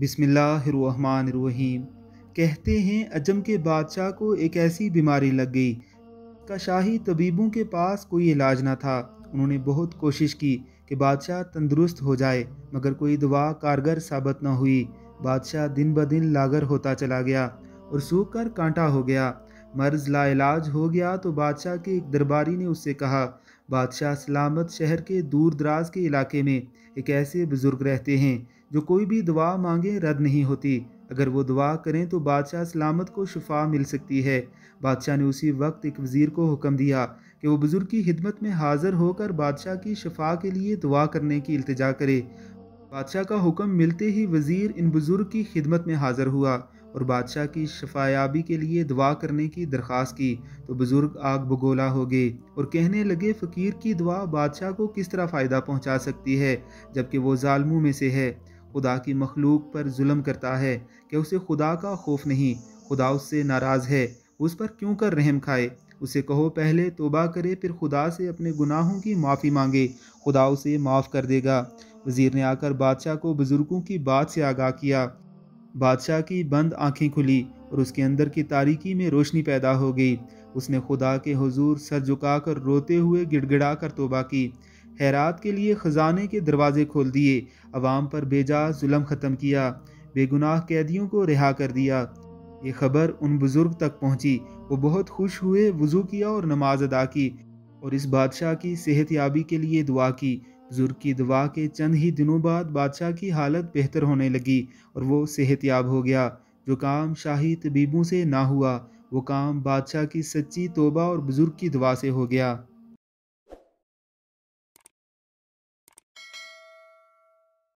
बिसमीम कहते हैं अजम के बादशाह को एक ऐसी बीमारी लग गई का शाही तबीबों के पास कोई इलाज ना था उन्होंने बहुत कोशिश की कि बादशाह तंदुरुस्त हो जाए मगर कोई दवा कारगर साबित ना हुई बादशाह दिन ब दिन लागर होता चला गया और सूख कर कांटा हो गया मर्ज लाइलाज हो गया तो बादशाह के एक दरबारी ने उससे कहा बादशाह सलामत शहर के दूर दराज के इलाके में एक ऐसे बुज़ुर्ग रहते हैं जो कोई भी दुआ मांगे रद्द नहीं होती अगर वो दुआ करें तो बादशाह सलामत को शफा मिल सकती है बादशाह ने उसी वक्त एक वज़ीर को हुक्म दिया कि वो बुज़ुर्ग की खिदमत में हाज़िर होकर बादशाह की शफा के लिए दुआ करने की इल्तजा करे बादशाह का हुक्म मिलते ही वज़ीर इन बुज़ुर्ग की खिदमत में हाज़िर हुआ और बादशाह की शफायाबी के लिए दुआ करने की दरख्वास्त की तो बुज़ुर्ग आग बगोला हो गए और कहने लगे फ़कीर की दुआ बादशाह को किस तरह फ़ायदा पहुँचा सकती है जबकि वो ालमों में से है खुदा की मखलूक पर जुल्म करता है कि उसे खुदा का खौफ नहीं खुदा उससे नाराज़ है उस पर क्यों कर रहम खाए उसे कहो पहले तोबा करे फिर खुदा से अपने गुनाहों की माफ़ी मांगे खुदा उसे माफ़ कर देगा वज़ीर ने आकर बादशाह को बुज़ुर्गों की बात से आगाह किया बादशाह की बंद आंखें खुली और उसके अंदर की तारीकी में रोशनी पैदा हो गई उसने खुदा के हजूर सर झुकाकर रोते हुए गिड़गिड़ा कर तोबा की हैरात के लिए ख़जाने के दरवाजे खोल दिए अवाम पर बेजा जुल्म ख़त्म किया बेगुनाह कैदियों को रिहा कर दिया ये खबर उन बुज़ुर्ग तक पहुंची वो बहुत खुश हुए वज़ू किया और नमाज अदा की और इस बादशाह की सेहत याबी के लिए दुआ की बुज़ुर्ग की दुआ के चंद ही दिनों बाद बादशाह की हालत बेहतर होने लगी और वो सेहत याब हो गया जो काम शाही तबीबों से ना हुआ वो काम बादशाह की सच्ची तोबा और बुज़ुर्ग की दुआ से हो गया